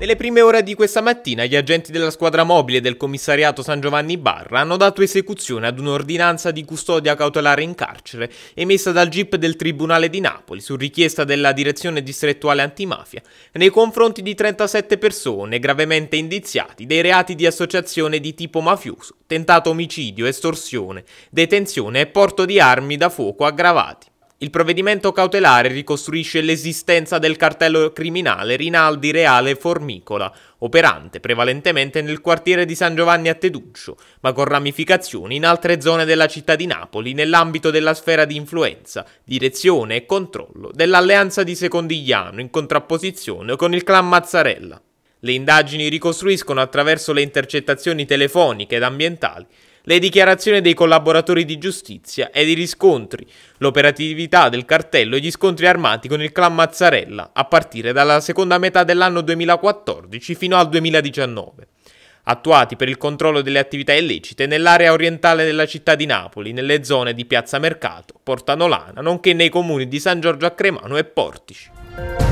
Nelle prime ore di questa mattina gli agenti della squadra mobile del commissariato San Giovanni Barra hanno dato esecuzione ad un'ordinanza di custodia cautelare in carcere emessa dal GIP del Tribunale di Napoli su richiesta della Direzione Distrettuale Antimafia nei confronti di 37 persone gravemente indiziati dei reati di associazione di tipo mafioso, tentato omicidio, estorsione, detenzione e porto di armi da fuoco aggravati. Il provvedimento cautelare ricostruisce l'esistenza del cartello criminale Rinaldi Reale Formicola, operante prevalentemente nel quartiere di San Giovanni a Teduccio, ma con ramificazioni in altre zone della città di Napoli nell'ambito della sfera di influenza, direzione e controllo dell'alleanza di Secondigliano in contrapposizione con il clan Mazzarella. Le indagini ricostruiscono attraverso le intercettazioni telefoniche ed ambientali le dichiarazioni dei collaboratori di giustizia ed i riscontri, l'operatività del cartello e gli scontri armati con il clan Mazzarella, a partire dalla seconda metà dell'anno 2014 fino al 2019, attuati per il controllo delle attività illecite nell'area orientale della città di Napoli, nelle zone di Piazza Mercato, Porta Nolana, nonché nei comuni di San Giorgio a Cremano e Portici.